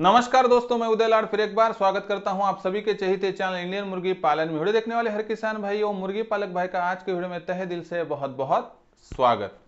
नमस्कार दोस्तों मैं उदय लाड फिर एक बार स्वागत करता हूं आप सभी के चहिते चैनल इंडियन मुर्गी पालन में वीडियो देखने वाले हर किसान भाई और मुर्गी पालक भाई का आज के वीडियो में तहे दिल से बहुत बहुत स्वागत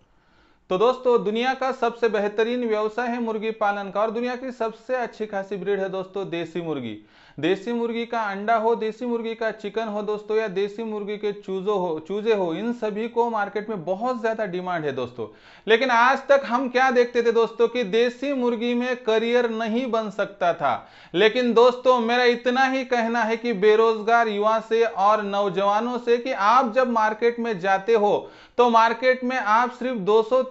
तो दोस्तों दुनिया का सबसे बेहतरीन व्यवसाय है मुर्गी पालन का और दुनिया की सबसे अच्छी खासी ब्रीड है दोस्तों देसी मुर्गी देसी मुर्गी का अंडा हो देसी मुर्गी का चिकन हो दोस्तों या देसी मुर्गी के चूजो हो चूजे हो इन सभी को मार्केट में बहुत ज्यादा डिमांड है दोस्तों लेकिन आज तक हम क्या देखते थे दोस्तों कि देसी मुर्गी में करियर नहीं बन सकता था लेकिन दोस्तों मेरा इतना ही कहना है कि बेरोजगार युवा से और नौजवानों से कि आप जब मार्केट में जाते हो तो मार्केट में आप सिर्फ 200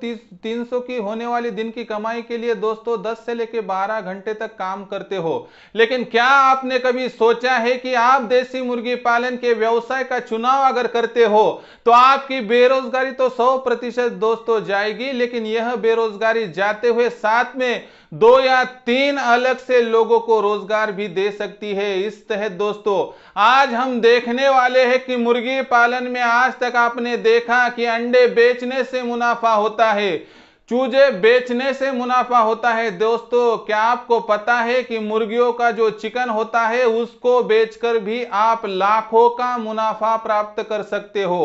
300 की होने वाली दिन की कमाई के लिए दोस्तों 10 से लेकर 12 घंटे तक काम करते हो लेकिन क्या आपने आपने कभी सोचा है कि आप देसी मुर्गी पालन के व्यवसाय का चुनाव अगर करते हो तो आपकी बेरोजगारी तो 100 प्रतिशत दोस्तों जाएगी लेकिन यह बेरोजगारी जाते हुए साथ में दो या तीन अलग से लोगों को रोजगार भी दे सकती है इस तहत दोस्तों आज हम देखने वाले हैं कि मुर्गी पालन में आज तक आपने देखा कि अंडे बेचने से मुनाफा होता है चूजे बेचने से मुनाफा होता है दोस्तों क्या आपको पता है कि मुर्गियों का जो चिकन होता है उसको बेचकर भी आप लाखों का मुनाफा प्राप्त कर सकते हो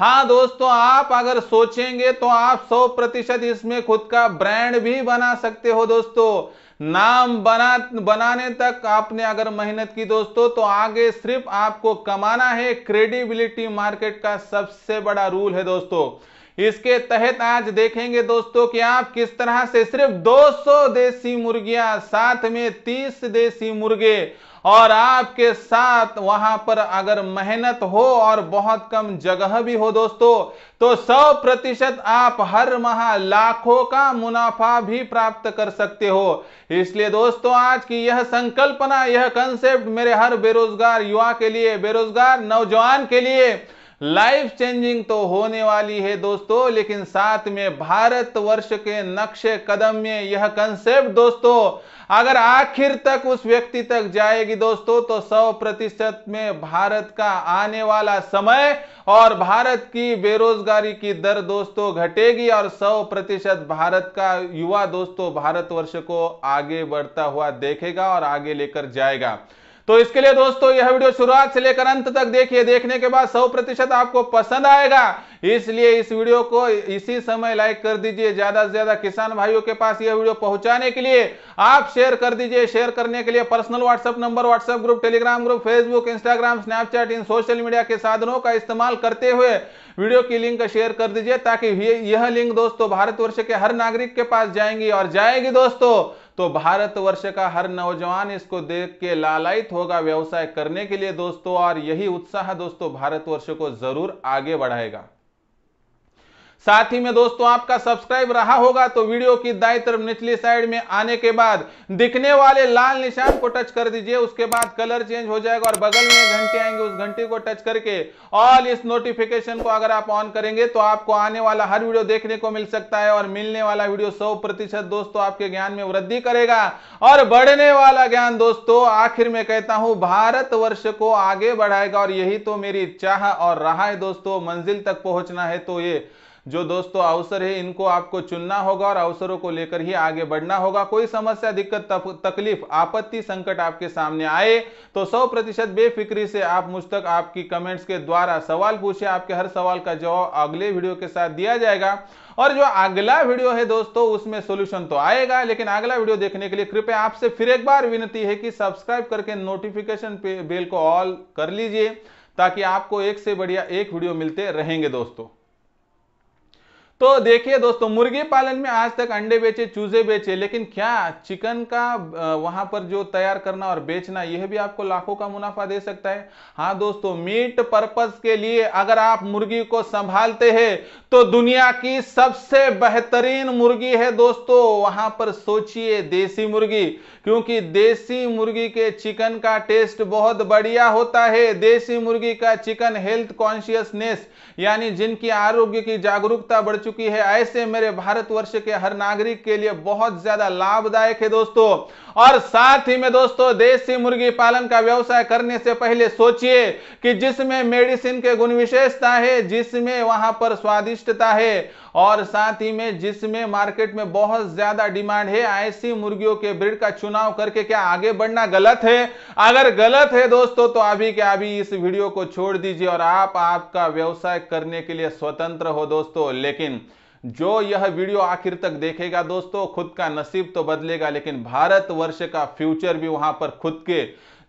हाँ दोस्तों आप अगर सोचेंगे तो आप 100 प्रतिशत इसमें खुद का ब्रांड भी बना सकते हो दोस्तों नाम बना बनाने तक आपने अगर मेहनत की दोस्तों तो आगे सिर्फ आपको कमाना है क्रेडिबिलिटी मार्केट का सबसे बड़ा रूल है दोस्तों इसके तहत आज देखेंगे दोस्तों कि आप किस तरह से सिर्फ 200 देसी मुर्गियां साथ में 30 देसी मुर्गे और आपके साथ वहां पर अगर मेहनत हो और बहुत कम जगह भी हो दोस्तों तो 100 प्रतिशत आप हर माह लाखों का मुनाफा भी प्राप्त कर सकते हो इसलिए दोस्तों आज की यह संकल्पना यह कंसेप्ट मेरे हर बेरोजगार युवा के लिए बेरोजगार नौजवान के लिए लाइफ चेंजिंग तो होने वाली है दोस्तों लेकिन साथ में भारत वर्ष के नक्शे कदम में यह कंसेप्ट दोस्तों अगर आखिर तक उस व्यक्ति तक जाएगी दोस्तों तो सौ प्रतिशत में भारत का आने वाला समय और भारत की बेरोजगारी की दर दोस्तों घटेगी और सौ प्रतिशत भारत का युवा दोस्तों भारतवर्ष को आगे बढ़ता हुआ देखेगा और आगे लेकर जाएगा तो इसके लिए दोस्तों यह वीडियो शुरुआत से लेकर अंत तक देखिए देखने के बाद सौ प्रतिशत आपको पसंद आएगा इसलिए इस वीडियो को इसी समय लाइक कर दीजिए ज्यादा से ज्यादा किसान भाइयों के पास यह वीडियो पहुंचाने के लिए आप शेयर कर दीजिए शेयर करने के लिए personal WhatsApp number WhatsApp group Telegram group Facebook Instagram Snapchat इन सोशल मीडिया के साधनों का इस्तेमाल करते हुए वीडियो की लिंक शेयर कर दीजिए ताकि यह लिंक दोस्तों भारतवर्ष के हर नागरिक के पास जाएंगी और जाएगी दोस्तों तो भारतवर्ष का हर नौजवान इसको देख के लालयित होगा व्यवसाय करने के लिए दोस्तों और यही उत्साह दोस्तों भारतवर्ष को जरूर आगे बढ़ाएगा साथ ही में दोस्तों आपका सब्सक्राइब रहा होगा तो वीडियो की दाई तरफ निचली साइड में आने के बाद दिखने वाले लाल निशान को टच कर दीजिए उसके बाद कलर चेंज हो जाएगा और बगल में घंटे आएंगे उस घंटे को टच करके ऑल इस नोटिफिकेशन को अगर आप ऑन करेंगे तो आपको आने वाला हर वीडियो देखने को मिल सकता है और मिलने वाला वीडियो सौ दोस्तों आपके ज्ञान में वृद्धि करेगा और बढ़ने वाला ज्ञान दोस्तों आखिर में कहता हूं भारत वर्ष को आगे बढ़ाएगा और यही तो मेरी चाह और रहा है दोस्तों मंजिल तक पहुंचना है तो ये जो दोस्तों अवसर है इनको आपको चुनना होगा और अवसरों को लेकर ही आगे बढ़ना होगा कोई समस्या दिक्कत तकलीफ आपत्ति संकट आपके सामने आए तो सौ प्रतिशत बेफिक्री से आप मुझ तक आपकी कमेंट्स के द्वारा सवाल पूछे आपके हर सवाल का जवाब अगले वीडियो के साथ दिया जाएगा और जो अगला वीडियो है दोस्तों उसमें सोल्यूशन तो आएगा लेकिन अगला वीडियो देखने के लिए कृपया आपसे फिर एक बार विनती है कि सब्सक्राइब करके नोटिफिकेशन बेल को ऑल कर लीजिए ताकि आपको एक से बढ़िया एक वीडियो मिलते रहेंगे दोस्तों तो देखिए दोस्तों मुर्गी पालन में आज तक अंडे बेचे चूजे बेचे लेकिन क्या चिकन का वहां पर जो तैयार करना और बेचना यह भी आपको लाखों का मुनाफा दे सकता है हाँ दोस्तों मीट पर्पज के लिए अगर आप मुर्गी को संभालते हैं तो दुनिया की सबसे बेहतरीन मुर्गी है दोस्तों वहां पर सोचिए देसी मुर्गी क्योंकि देसी मुर्गी के चिकन का टेस्ट बहुत बढ़िया होता है देसी मुर्गी का चिकन हेल्थ कॉन्शियसनेस यानी जिनकी आरोग्य की जागरूकता बढ़ चुकी है ऐसे मेरे भारतवर्ष के हर नागरिक के लिए बहुत ज्यादा लाभदायक है दोस्तों और साथ ही में दोस्तों देसी मुर्गी पालन का व्यवसाय करने से पहले सोचिए कि जिसमें मेडिसिन के गुण विशेषता है जिसमें वहां पर स्वादिष्टता है और साथ ही में जिसमें मार्केट में बहुत ज्यादा डिमांड है ऐसी मुर्गियों के ब्रिड का चुनाव करके क्या आगे बढ़ना गलत है अगर गलत है दोस्तों तो अभी के अभी इस वीडियो को छोड़ दीजिए और आप आपका व्यवसाय करने के लिए स्वतंत्र हो दोस्तों लेकिन जो यह वीडियो आखिर तक देखेगा दोस्तों खुद का नसीब तो बदलेगा लेकिन भारत वर्ष का फ्यूचर भी वहां पर खुद के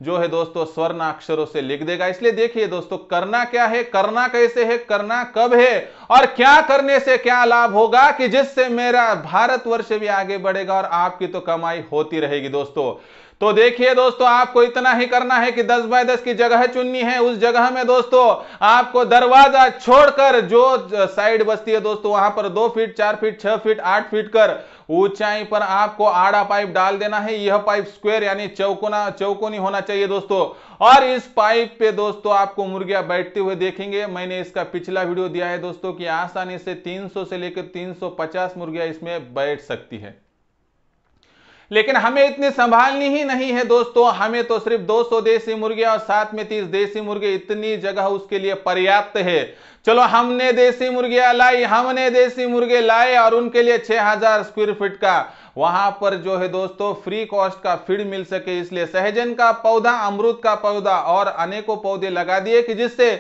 जो है दोस्तों स्वर्ण अक्षरों से लिख देगा इसलिए देखिए दोस्तों करना क्या है करना कैसे है करना कब है और क्या करने से क्या लाभ होगा कि जिससे मेरा भारत वर्ष भी आगे बढ़ेगा और आपकी तो कमाई होती रहेगी दोस्तों तो देखिए दोस्तों आपको इतना ही करना है कि 10 बाय 10 की जगह चुननी है उस जगह में दोस्तों आपको दरवाजा छोड़कर जो साइड बस्ती है दोस्तों वहां पर दो फीट चार फीट छह फीट आठ फीट कर ऊंचाई पर आपको आड़ा पाइप डाल देना है यह पाइप स्क्वायर यानी चौकोना चौकोनी होना चाहिए दोस्तों और इस पाइप पे दोस्तों आपको मुर्गिया बैठते हुए देखेंगे मैंने इसका पिछला वीडियो दिया है दोस्तों कि आसानी से 300 से लेकर 350 मुर्गियां इसमें बैठ सकती है लेकिन हमें इतनी संभालनी ही नहीं है दोस्तों हमें तो सिर्फ 200 देसी मुर्गे और साथ में 30 देसी मुर्गे इतनी जगह उसके लिए पर्याप्त है चलो हमने देसी मुर्गियां लाई हमने देसी मुर्गे लाए और उनके लिए 6000 स्क्वायर फीट का वहां पर जो है दोस्तों फ्री कॉस्ट का फीड मिल सके इसलिए सहजन का पौधा अमृत का पौधा और अनेकों पौधे लगा दिए कि जिससे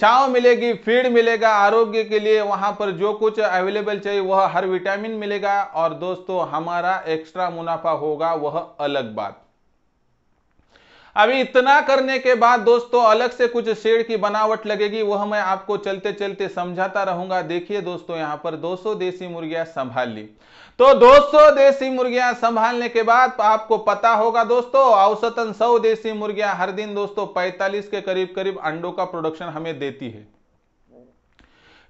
छाव मिलेगी फीड मिलेगा आरोग्य के लिए वहां पर जो कुछ अवेलेबल चाहिए वह हर विटामिन मिलेगा और दोस्तों हमारा एक्स्ट्रा मुनाफा होगा वह अलग बात अभी इतना करने के बाद दोस्तों अलग से कुछ शेड की बनावट लगेगी वह मैं आपको चलते चलते समझाता रहूंगा देखिए दोस्तों यहां पर 200 देसी मुर्गियां संभाल ली तो 200 देसी मुर्गियां संभालने के बाद आपको पता होगा दोस्तों औसतन 100 देसी मुर्गियां हर दिन दोस्तों 45 के करीब करीब अंडों का प्रोडक्शन हमें देती है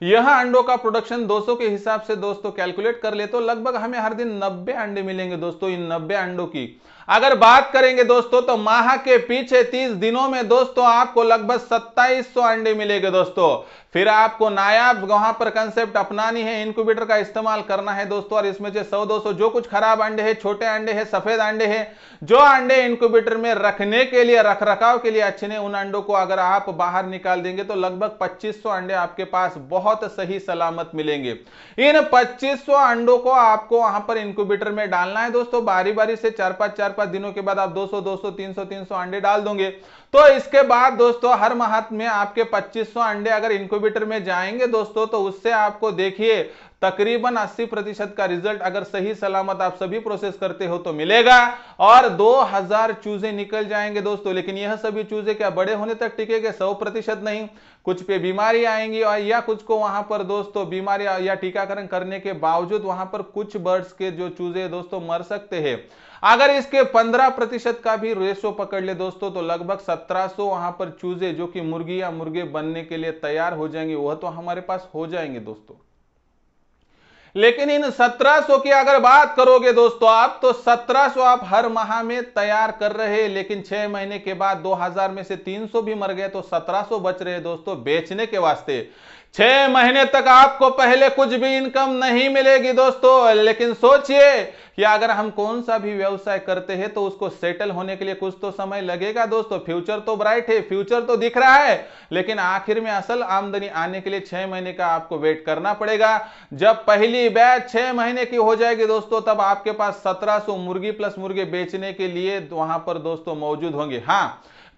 यह अंडों का प्रोडक्शन 200 के हिसाब से दोस्तों कैलकुलेट कर ले तो लगभग हमें हर दिन 90 अंडे मिलेंगे दोस्तों इन 90 अंडों की अगर बात करेंगे दोस्तों तो माह के पीछे 30 दिनों में दोस्तों आपको लगभग 2700 अंडे मिलेंगे दोस्तों फिर आपको नायाब वहां पर कंसेप्ट अपनानी है इनक्यूबेटर का इस्तेमाल करना है दोस्तों और इसमें से 100 200 जो कुछ खराब अंडे हैं छोटे अंडे हैं सफेद अंडे हैं जो अंडे इनक्यूबेटर में रखने के लिए रख रखाव के लिए अच्छे ने उन अंडों को अगर आप बाहर निकाल देंगे तो लगभग 2500 अंडे आपके पास बहुत सही सलामत मिलेंगे इन पच्चीस अंडों को आपको वहां पर इनक्यूबेटर में डालना है दोस्तों बारी बारी से चार पांच चार पांच दिनों के बाद आप 200 200 300 300 अंडे डाल दोगे तो इसके बाद दोस्तों हर माह में आपके 2500 अंडे अगर इंक्यूबेटर में जाएंगे दोस्तों तो उससे आपको देखिए तकरीबन 80 प्रतिशत का रिजल्ट अगर सही सलामत आप सभी प्रोसेस करते हो तो मिलेगा और 2000 चूजे निकल जाएंगे दोस्तों लेकिन यह सभी चूजे क्या बड़े होने तक टिकेगा 100 प्रतिशत नहीं कुछ पे बीमारी आएंगी और या कुछ को वहां पर दोस्तों बीमारी या टीकाकरण करने के बावजूद वहां पर कुछ बर्ड्स के जो चूजे दोस्तों मर सकते हैं अगर इसके 15 प्रतिशत का भी रेशो पकड़ ले दोस्तों तो लगभग 1700 वहां पर चूजे जो कि मुर्गी या मुर्गे बनने के लिए तैयार हो जाएंगे वह तो हमारे पास हो जाएंगे दोस्तों लेकिन इन 1700 की अगर बात करोगे दोस्तों आप तो 1700 आप हर माह में तैयार कर रहे लेकिन छह महीने के बाद 2000 में से 300 भी मर गए तो 1700 बच रहे दोस्तों बेचने के वास्ते छह महीने तक आपको पहले कुछ भी इनकम नहीं मिलेगी दोस्तों लेकिन सोचिए कि अगर हम कौन सा भी व्यवसाय करते हैं तो उसको सेटल होने के लिए कुछ तो समय लगेगा दोस्तों फ्यूचर तो ब्राइट है फ्यूचर तो दिख रहा है लेकिन आखिर में असल आमदनी आने के लिए छह महीने का आपको वेट करना पड़ेगा जब पहली की बैच छह महीने की हो जाएगी दोस्तों तब आपके पास 1700 मुर्गी प्लस मुर्गे बेचने के लिए वहां पर दोस्तों मौजूद होंगे हाँ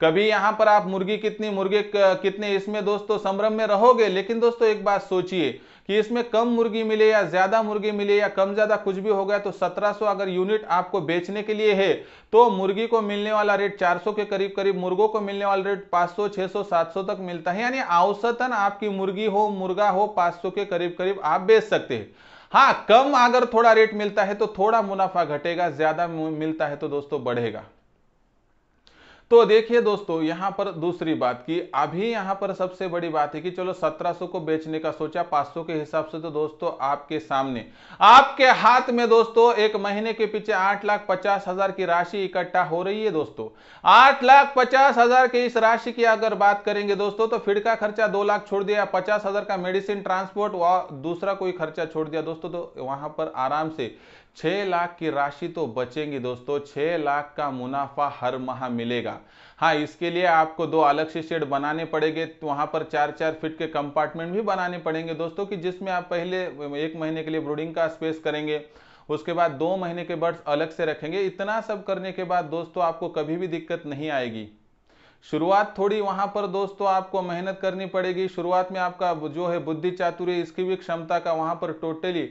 कभी यहां पर आप मुर्गी कितनी मुर्गे कितने इसमें दोस्तों संभ्रम में रहोगे लेकिन दोस्तों एक बात सोचिए कि इसमें कम मुर्गी मिले या ज्यादा मुर्गी मिले या कम ज्यादा कुछ भी हो गया तो 1700 अगर यूनिट आपको बेचने के लिए है तो मुर्गी को मिलने वाला रेट 400 के करीब करीब मुर्गों को मिलने वाला रेट 500 600 700 तक मिलता है यानी औसतन आपकी मुर्गी हो मुर्गा हो 500 के करीब करीब आप बेच सकते हैं हाँ कम अगर थोड़ा रेट मिलता है तो थोड़ा मुनाफा घटेगा ज्यादा मिलता है तो दोस्तों बढ़ेगा तो देखिए दोस्तों यहाँ पर दूसरी बात की अभी यहाँ पर सबसे बड़ी बात है कि चलो 1700 को बेचने का सोचा 500 के हिसाब से तो दोस्तों आपके सामने आपके हाथ में दोस्तों एक महीने के पीछे आठ लाख पचास हजार की राशि इकट्ठा हो रही है दोस्तों आठ लाख पचास हजार की इस राशि की अगर बात करेंगे दोस्तों तो फिर का खर्चा दो लाख छोड़ दिया पचास हजार का मेडिसिन ट्रांसपोर्ट व दूसरा कोई खर्चा छोड़ दिया दोस्तों तो वहां पर आराम से छः लाख की राशि तो बचेंगी दोस्तों छः लाख का मुनाफा हर माह मिलेगा हाँ इसके लिए आपको दो अलग से शेड बनाने पड़ेंगे तो वहाँ पर चार चार फीट के कंपार्टमेंट भी बनाने पड़ेंगे दोस्तों कि जिसमें आप पहले एक महीने के लिए ब्रूडिंग का स्पेस करेंगे उसके बाद दो महीने के बर्ड्स अलग से रखेंगे इतना सब करने के बाद दोस्तों आपको कभी भी दिक्कत नहीं आएगी शुरुआत थोड़ी वहां पर दोस्तों आपको मेहनत करनी पड़ेगी शुरुआत में आपका जो है बुद्धि चातुर्य इसकी भी क्षमता का वहां पर टोटली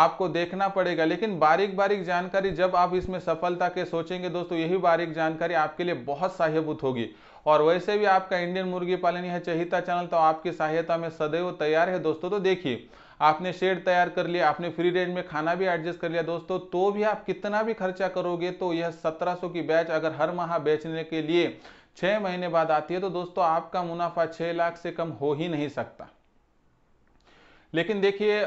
आपको देखना पड़ेगा लेकिन बारीक बारीक जानकारी जब आप इसमें सफलता के सोचेंगे दोस्तों यही बारीक जानकारी आपके लिए बहुत सहायभूत होगी और वैसे भी आपका इंडियन मुर्गी पालन यह चहिता चैनल तो आपकी सहायता में सदैव तैयार है दोस्तों तो देखिए आपने शेड तैयार कर लिया आपने फ्री रेंज में खाना भी एडजस्ट कर लिया दोस्तों तो भी आप कितना भी खर्चा करोगे तो यह 1700 की बैच अगर हर माह बेचने के लिए छः महीने बाद आती है तो दोस्तों आपका मुनाफा छः लाख से कम हो ही नहीं सकता लेकिन देखिए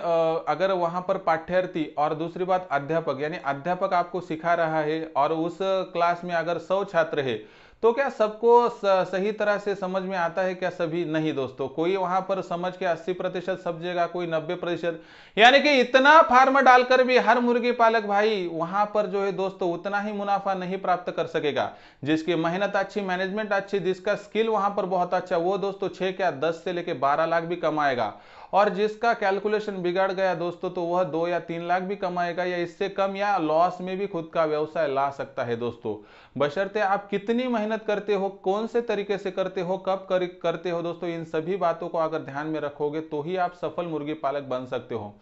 अगर वहाँ पर पाठ्यार्थी और दूसरी बात अध्यापक यानी अध्यापक आपको सिखा रहा है और उस क्लास में अगर सौ छात्र है तो क्या सबको सही तरह से समझ में आता है क्या सभी नहीं दोस्तों कोई वहां पर समझ के 80 प्रतिशत समझेगा कोई 90 प्रतिशत यानी कि इतना फार्म डालकर भी हर मुर्गी पालक भाई वहां पर जो है दोस्तों उतना ही मुनाफा नहीं प्राप्त कर सकेगा जिसकी मेहनत अच्छी मैनेजमेंट अच्छी जिसका स्किल वहां पर बहुत अच्छा वो दोस्तों छह क्या दस से लेकर बारह लाख भी कमाएगा और जिसका कैलकुलेशन बिगड़ गया दोस्तों तो वह दो या तीन लाख भी कमाएगा या इससे कम या लॉस में भी खुद का व्यवसाय ला सकता है दोस्तों बशर्ते आप कितनी मेहनत करते हो कौन से तरीके से करते हो कब कर, करते हो दोस्तों इन सभी बातों को अगर ध्यान में रखोगे तो ही आप सफल मुर्गी पालक बन सकते हो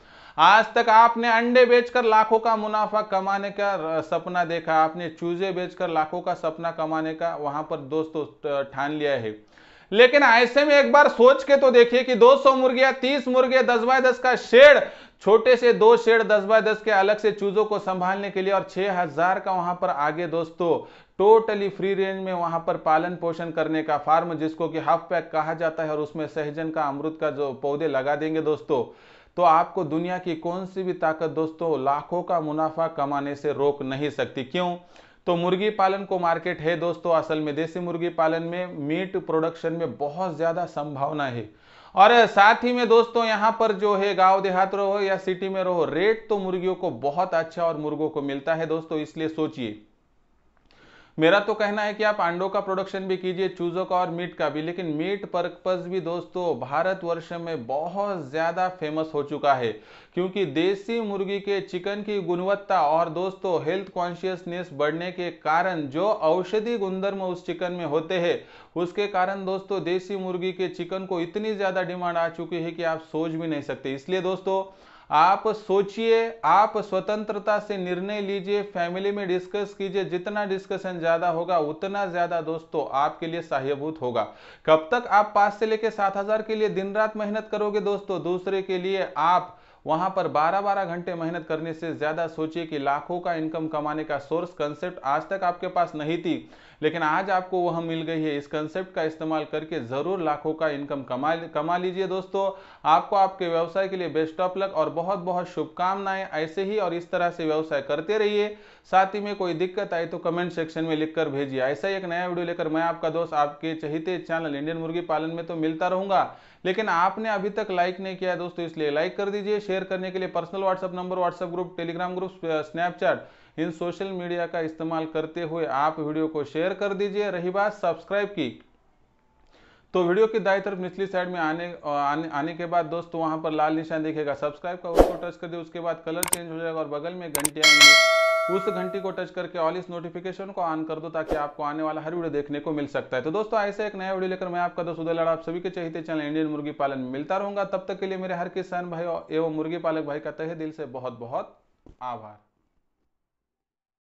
आज तक आपने अंडे बेचकर लाखों का मुनाफा कमाने का सपना देखा आपने चूजे बेचकर लाखों का सपना कमाने का वहां पर दोस्तों ठान लिया है लेकिन ऐसे में एक बार सोच के तो देखिए कि 200 मुर्गिया तीस मुर्गे दस बाय दस का शेड छोटे से दो शेड दस बाय दस के अलग से चूजों को संभालने के लिए और 6000 का वहां पर आगे दोस्तों टोटली फ्री रेंज में वहां पर पालन पोषण करने का फार्म जिसको कि हाफ पैक कहा जाता है और उसमें सहजन का अमृत का जो पौधे लगा देंगे दोस्तों तो आपको दुनिया की कौन सी भी ताकत दोस्तों लाखों का मुनाफा कमाने से रोक नहीं सकती क्यों तो मुर्गी पालन को मार्केट है दोस्तों असल में देसी मुर्गी पालन में मीट प्रोडक्शन में बहुत ज़्यादा संभावना है और साथ ही में दोस्तों यहाँ पर जो है गांव देहात रहो या सिटी में रहो रेट तो मुर्गियों को बहुत अच्छा और मुर्गों को मिलता है दोस्तों इसलिए सोचिए मेरा तो कहना है कि आप अंडों का प्रोडक्शन भी कीजिए चूज़ों का और मीट का भी लेकिन मीट पर्पज़ भी दोस्तों भारतवर्ष में बहुत ज़्यादा फेमस हो चुका है क्योंकि देसी मुर्गी के चिकन की गुणवत्ता और दोस्तों हेल्थ कॉन्शियसनेस बढ़ने के कारण जो औषधि गुणधर्म उस चिकन में होते हैं उसके कारण दोस्तों देसी मुर्गी के चिकन को इतनी ज़्यादा डिमांड आ चुकी है कि आप सोच भी नहीं सकते इसलिए दोस्तों आप सोचिए आप स्वतंत्रता से निर्णय लीजिए फैमिली में डिस्कस कीजिए जितना डिस्कशन ज्यादा होगा उतना ज्यादा दोस्तों आपके लिए सहायभूत होगा कब तक आप पांच से लेकर सात हजार के लिए दिन रात मेहनत करोगे दोस्तों दूसरे के लिए आप वहां पर 12-12 घंटे मेहनत करने से ज्यादा सोचिए कि लाखों का इनकम कमाने का सोर्स कंसेप्ट आज तक आपके पास नहीं थी लेकिन आज आपको वह मिल गई है इस कंसेप्ट का इस्तेमाल करके जरूर लाखों का इनकम कमा कमा लीजिए दोस्तों आपको आपके व्यवसाय के लिए बेस्ट ऑफ लक और बहुत बहुत शुभकामनाएं ऐसे ही और इस तरह से व्यवसाय करते रहिए साथ ही में कोई दिक्कत आए तो कमेंट सेक्शन में लिखकर भेजिए ऐसा ही एक नया वीडियो लेकर मैं आपका दोस्त आपके चहिते चैनल इंडियन मुर्गी पालन में तो मिलता रहूंगा लेकिन आपने अभी तक लाइक नहीं किया है दोस्तों इसलिए लाइक कर दीजिए शेयर करने के लिए personal WhatsApp number WhatsApp group Telegram group Snapchat इन सोशल मीडिया का इस्तेमाल करते हुए आप वीडियो को शेयर कर दीजिए रही बात सब्सक्राइब की तो वीडियो की दाई तरफ निचली साइड में आने आने, आने के बाद दोस्तों वहां पर लाल निशान दिखेगा सब्सक्राइब का उसको टच कर दे उसके बाद कलर चेंज हो जाएगा और बगल में घंटिया आएंगे उस घंटी को टच करके ऑल इस नोटिफिकेशन को ऑन कर दो ताकि आपको आने वाला हर वीडियो देखने को मिल सकता है तो दोस्तों ऐसे एक नया वीडियो लेकर मैं आपका दोस्त उदय आप सभी के चाहते चैनल इंडियन मुर्गी पालन मिलता रहूंगा तब तक के लिए मेरे हर किसान भाई एवं मुर्गी पालक भाई का तहे दिल से बहुत बहुत आभार